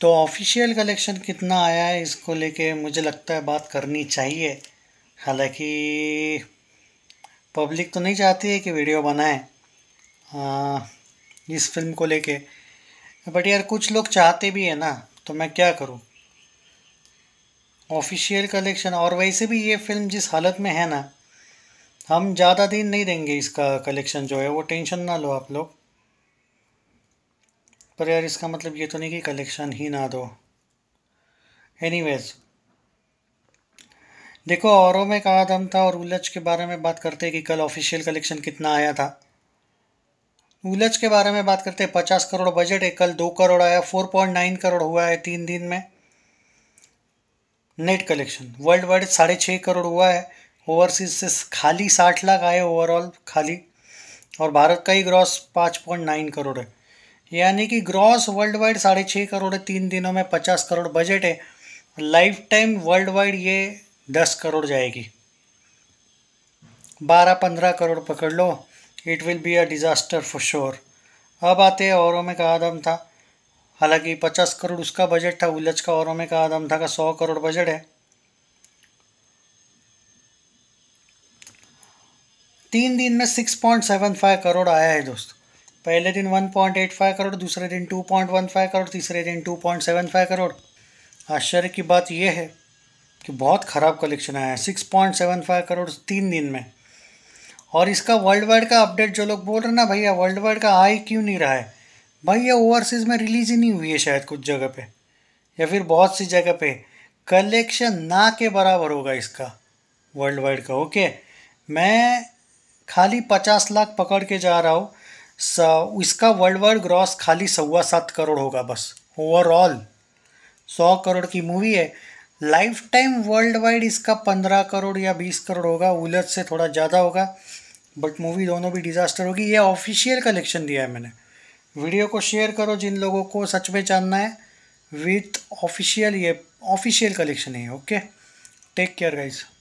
तो official collection कितना आया है इसको लेके मुझे लगता है बात करनी चाहिए हालांकि पब्लिक तो नहीं चाहती है कि वीडियो बनाए इस फिल्म को लेके बट यार कुछ लोग चाहते भी हैं ना तो मैं क्या करूं ऑफिशियल कलेक्शन और वैसे भी ये फिल्म जिस हालत में है ना हम ज़्यादा दिन नहीं देंगे इसका कलेक्शन जो है वो टेंशन ना लो आप लोग पर यार इसका मतलब ये तो नहीं कि कलेक्शन ही ना दो एनीवेज देखो औरों में कहा दम था और उलझ के बारे में बात करते कि कल ऑफिशियल कलेक्शन कितना आया था उलझ के बारे में बात करते पचास करोड़ बजट है कल दो करोड़ आया फोर पॉइंट नाइन करोड़ हुआ है तीन दिन में नेट कलेक्शन वर्ल्ड वाइड साढ़े छः करोड़ हुआ है ओवरसीज से खाली साठ लाख आए ओवरऑल खाली और भारत का ही ग्रॉस पाँच पॉइंट नाइन करोड़ है यानी कि ग्रॉस वर्ल्ड वाइड साढ़े छः करोड़ है तीन दिनों में पचास करोड़ बजट है लाइफ टाइम वर्ल्ड वाइड ये दस करोड़ जाएगी बारह पंद्रह करोड़ पकड़ लो it will be a disaster for sure अब आते हैं औरों में का आदम था हालांकि पचास करोड़ उसका बजट था उलझ का औरों में कहा दम था का सौ करोड़ बजट है तीन दिन में six point seven five crore आया है दोस्तों पहले दिन 1.85 करोड़ दूसरे दिन 2.15 करोड़ तीसरे दिन 2.75 करोड़ आश्चर्य की बात यह है कि बहुत ख़राब कलेक्शन आया है six point seven five crore तीन दिन में और इसका वर्ल्ड वाइड का अपडेट जो लोग बोल रहे हैं ना भैया वर्ल्ड वाइड का आई क्यों नहीं रहा है भाई ये ओवरसीज़ में रिलीज़ ही नहीं हुई है शायद कुछ जगह पे या फिर बहुत सी जगह पे कलेक्शन ना के बराबर होगा इसका वर्ल्ड वाइड का ओके मैं खाली पचास लाख पकड़ के जा रहा हूँ स इसका वर्ल्ड वाइड ग्रॉस खाली सवा सात करोड़ होगा बस ओवरऑल सौ करोड़ की मूवी है लाइफ टाइम वर्ल्ड वाइड इसका पंद्रह करोड़ या बीस करोड़ होगा उलझ से थोड़ा ज़्यादा होगा बट मूवी दोनों भी डिज़ास्टर होगी ये ऑफिशियल कलेक्शन दिया है मैंने वीडियो को शेयर करो जिन लोगों को सच में जानना है विथ ऑफिशियल ये ऑफिशियल कलेक्शन है ओके टेक केयर गाइज़